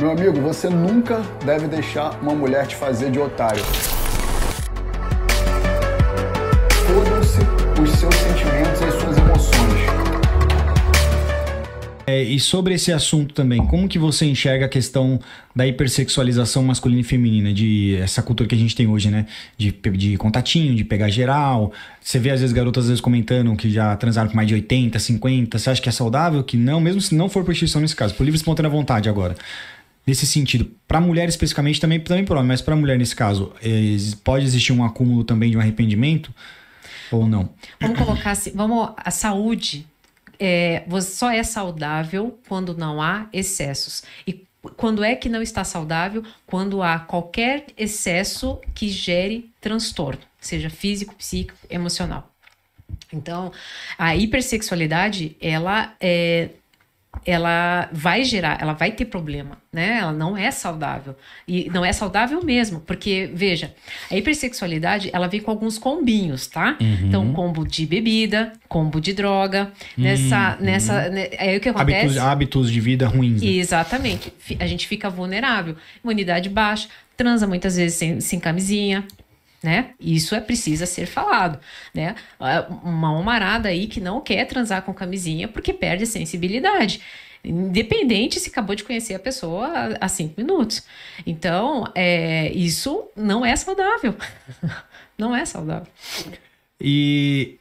Meu amigo, você nunca deve deixar uma mulher te fazer de otário. Fodam-se os seus sentimentos e as suas emoções. É, e sobre esse assunto também, como que você enxerga a questão da hipersexualização masculina e feminina, de essa cultura que a gente tem hoje, né? De, de contatinho, de pegar geral. Você vê às vezes garotas às vezes comentando que já transaram com mais de 80, 50. Você acha que é saudável? Que não, mesmo se não for prostituição nesse caso, por livre espontânea vontade agora nesse sentido. Para mulher especificamente, também, também para homem, mas para mulher nesse caso, pode existir um acúmulo também de um arrependimento ou não? Vamos colocar assim, vamos, a saúde é, só é saudável quando não há excessos. E quando é que não está saudável? Quando há qualquer excesso que gere transtorno, seja físico, psíquico, emocional. Então, a hipersexualidade, ela é, ela vai gerar, ela vai ter problema, né? Ela não é saudável. E não é saudável mesmo, porque, veja, a hipersexualidade, ela vem com alguns combinhos, tá? Uhum. Então, combo de bebida, combo de droga, uhum. nessa, nessa, né, é o que acontece. Hábitos, hábitos de vida ruins. Né? Exatamente. A gente fica vulnerável, imunidade baixa, transa muitas vezes sem, sem camisinha, né? Isso é precisa ser falado, né? É uma homarada aí que não quer transar com camisinha porque perde a sensibilidade. Independente se acabou de conhecer a pessoa há cinco minutos. Então, é, isso não é saudável. não é saudável. E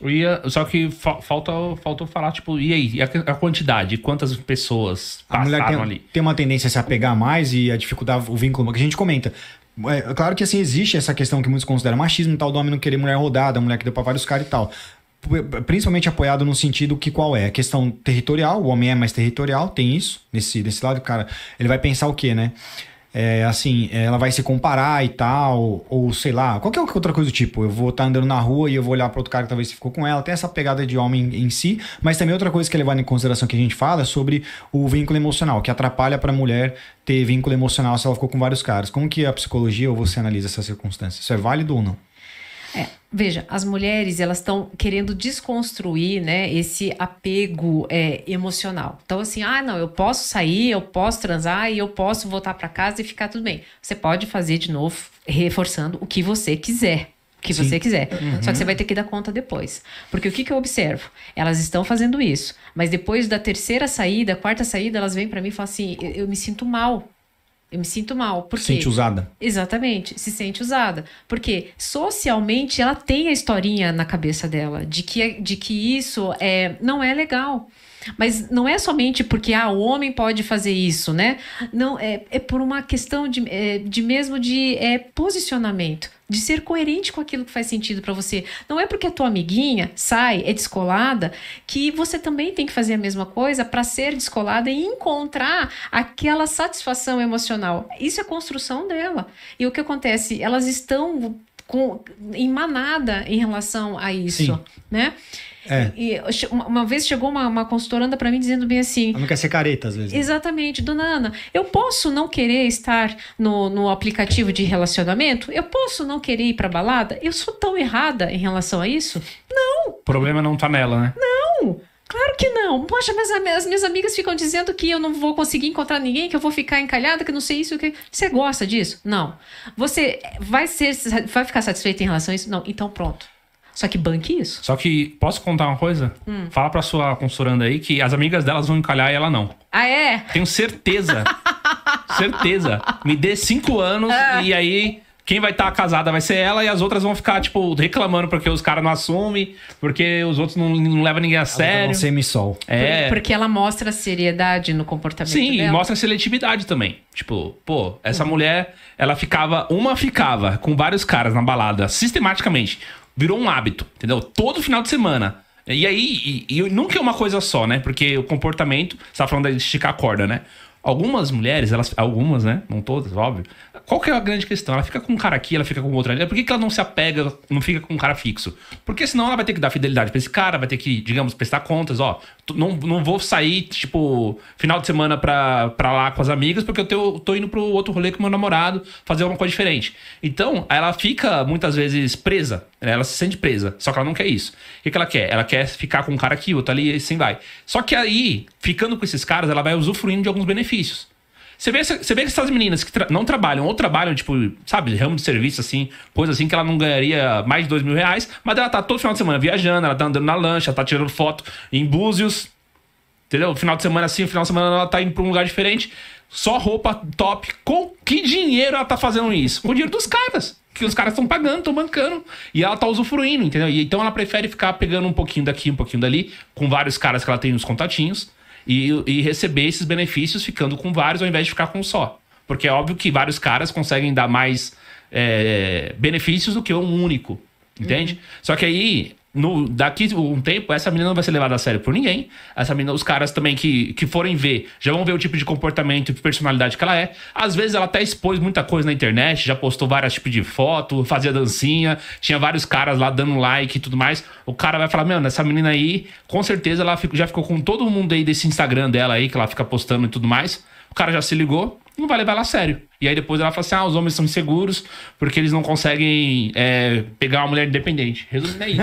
Ia, só que falta, faltou falar, tipo, e aí? E a, a, quantidade? Quantas pessoas passaram a mulher tem, ali? Tem uma tendência a se apegar mais e a dificuldade o vínculo, que a gente comenta. É, é, claro que assim existe essa questão que muitos consideram machismo e tal, do homem não querer mulher rodada, mulher que deu pra vários caras e tal. Principalmente apoiado no sentido que qual é? A questão territorial, o homem é mais territorial, tem isso, nesse, nesse lado, cara. Ele vai pensar o quê, né? é, assim, é, ela vai se comparar e tal, ou sei lá, qualquer outra coisa do tipo. Eu vou estar tá andando na rua e eu vou olhar para outro cara que talvez se ficou com ela. Tem essa pegada de homem em si, mas também outra coisa que é levada em consideração que a gente fala é sobre o vínculo emocional, que atrapalha para a mulher ter vínculo emocional se ela ficou com vários caras. Como que a psicologia ou você analisa essa circunstância? Isso é válido ou não? É, veja, as mulheres elas estão querendo desconstruir, né, esse apego é, emocional. Então assim, ah, não, eu posso sair, eu posso transar e eu posso voltar para casa e ficar tudo bem. Você pode fazer de novo, reforçando o que você quiser, que Sim. você quiser. Uhum. Só que você vai ter que dar conta depois. Porque o que, que eu observo? Elas estão fazendo isso, mas depois da terceira saída, quarta saída, elas vêm para mim e falam assim: eu, eu, me sinto mal. Eu me sinto mal. Por se sente usada. Exatamente, se sente usada. Porque socialmente ela tem a historinha na cabeça dela de que, é, de que isso é, não é legal. Mas não é somente porque ah, o homem pode fazer isso, né? Não, é, é por uma questão de, é, de mesmo de é, posicionamento de ser coerente com aquilo que faz sentido para você. Não é porque a tua amiguinha sai, é descolada, que você também tem que fazer a mesma coisa para ser descolada e encontrar aquela satisfação emocional. Isso é construção dela. E o que acontece? Elas estão com, em manada em relação a isso, Sim. né? É. E uma, vez chegou uma, uma consultoranda para mim dizendo bem assim. Ela não quer ser careta, às vezes. Né? Exatamente, dona Ana, eu posso não querer estar no, no aplicativo de relacionamento? Eu posso não querer ir para balada? Eu sou tão errada em relação a isso? Não! O problema não tá nela, né? Não! Claro que não. Poxa, mas as minhas amigas ficam dizendo que eu não vou conseguir encontrar ninguém, que eu vou ficar encalhada, que não sei isso, que você gosta disso? Não. Você vai ser vai ficar satisfeito em relação a isso? Não. Então pronto. Só que banque isso. Só que posso contar uma coisa? Hum. Fala pra sua consultoranda aí que as amigas delas vão encalhar e ela não. Ah, é? Tenho certeza. certeza. Me dê cinco anos ah. e aí quem vai estar tá casada vai ser ela e as outras vão ficar, tipo, reclamando porque os caras não assumem, porque os outros não, não levam ninguém a sério. Elas sol. É. Porque ela mostra seriedade no comportamento Sim, dela. mostra seletividade também. Tipo, pô, essa uhum. mulher, ela ficava, uma ficava com vários caras na balada, sistematicamente. Virou um hábito, entendeu? Todo final de semana. E aí, e, e nunca é uma coisa só, né? Porque o comportamento, você tá falando de esticar a corda, né? Algumas mulheres, elas, algumas, né? Não todas, óbvio. Qual que é a grande questão? Ela fica com um cara aqui, ela fica com outro ali. É por que, que ela não se apega, não fica com um cara fixo? Porque senão ela vai ter que dar fidelidade para esse cara, vai ter que, digamos, prestar contas, ó. Não, não vou sair, tipo, final de semana pra, pra lá com as amigas, porque eu tô, tô indo pro outro rolê com meu namorado fazer alguma coisa diferente. Então, ela fica muitas vezes presa, né? ela se sente presa, só que ela não quer isso. O que, que ela quer? Ela quer ficar com um cara aqui, outro ali, e assim vai. Só que aí, ficando com esses caras, ela vai usufruindo de alguns benefícios benefícios. Você vê, você vê que essas meninas que tra não trabalham, ou trabalham, tipo, sabe, ramo de serviço, assim, coisa assim, que ela não ganharia mais de dois mil reais, mas ela tá todo final de semana viajando, ela tá andando na lancha, tá tirando foto em búzios, entendeu? Final de semana assim, final de semana ela tá indo pra um lugar diferente, só roupa top. Com que dinheiro ela tá fazendo isso? Com o dinheiro dos caras que os caras estão pagando, estão bancando. E ela tá usufruindo, entendeu? E, então ela prefere ficar pegando um pouquinho daqui, um pouquinho dali, com vários caras que ela tem nos contatinhos, e, e receber esses benefícios ficando com vários ao invés de ficar com um só. Porque é óbvio que vários caras conseguem dar mais é, benefícios do que um único. Entende? Uhum. Só que aí no, daqui um tempo, essa menina não vai ser levada a sério por ninguém. Essa menina, os caras também que, que forem ver, já vão ver o tipo de comportamento e personalidade que ela é. Às vezes ela até expôs muita coisa na internet, já postou vários tipos de foto, fazia dancinha, tinha vários caras lá dando like e tudo mais. O cara vai falar, mano, essa menina aí, com certeza ela já ficou com todo mundo aí desse Instagram dela aí, que ela fica postando e tudo mais. O cara já se ligou, não vai levar ela a sério. E aí depois ela fala assim: ah, os homens são inseguros porque eles não conseguem é, pegar uma mulher independente. Resumindo, é isso.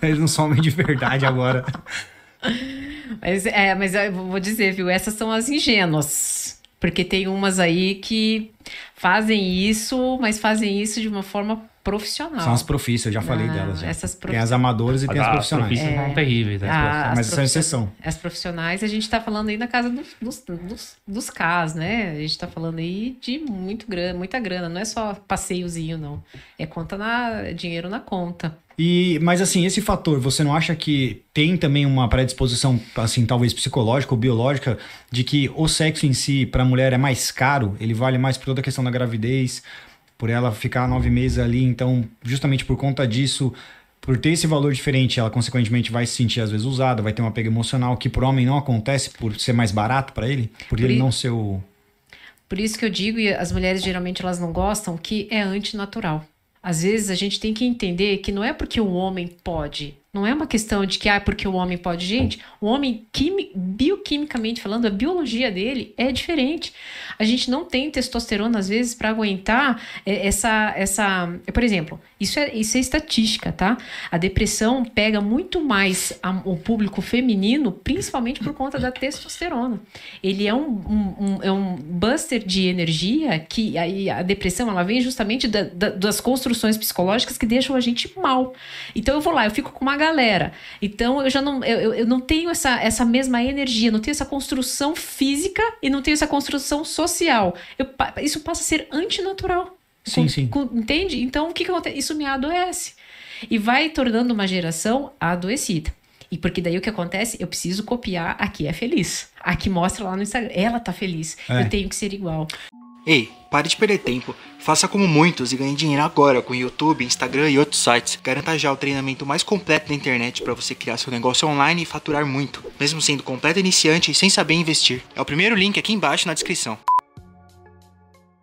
eles não são homens de verdade agora. Mas, é, mas eu vou dizer, viu? Essas são as ingênuas. Porque tem umas aí que fazem isso, mas fazem isso de uma forma profissional. São as profis, eu já falei ah, delas. Já. Essas Tem as amadoras e tem as profissionais. É. Né? Ah, as profissionais é. são terríveis. As ah, mas são exceção. As profissionais, a gente está falando aí na casa dos, dos, dos, dos cas, né? A gente está falando aí de muito grana, muita grana. Não é só passeiozinho, não. É conta na dinheiro na conta. E, mas assim, esse fator, você não acha que tem também uma predisposição, assim, talvez psicológica ou biológica, de que o sexo em si, para a mulher, é mais caro, ele vale mais por toda a questão da gravidez, por ela ficar nove meses ali. Então, justamente por conta disso, por ter esse valor diferente, ela consequentemente vai se sentir às vezes usada, vai ter uma pega emocional que por homem não acontece por ser mais barato para ele, por, por ele não ser o Por isso que eu digo e as mulheres geralmente elas não gostam que é antinatural. Às vezes a gente tem que entender que não é porque o homem pode, não é uma questão de que, ah, porque o homem pode. Gente, o homem, quimi, bioquimicamente falando, a biologia dele é diferente. A gente não tem testosterona, às vezes, para aguentar é, essa. essa por exemplo, isso é, isso é estatística, tá? A depressão pega muito mais a, o público feminino, principalmente por conta da testosterona. Ele é um, um, um é um buster de energia que aí a depressão ela vem justamente da, da, das construções psicológicas que deixam a gente mal. Então eu vou lá, eu fico com uma galera. Então eu já não, eu, eu não tenho essa, essa mesma energia, não tenho essa construção física e não tenho essa construção social. Eu, isso passa a ser antinatural. Sim, com, sim. Com, entende? Então o que, que acontece? Isso me adoece. E vai tornando uma geração adoecida. E porque daí o que acontece? Eu preciso copiar a que é feliz. A que mostra lá no Instagram. Ela tá feliz. É. Eu tenho que ser igual. Ei, Pare de perder tempo. Faça como muitos e ganhe dinheiro agora com YouTube, Instagram e outros sites. Garanta já o treinamento mais completo da internet para você criar seu negócio online e faturar muito, mesmo sendo completo iniciante e sem saber investir. É o primeiro link aqui embaixo na descrição.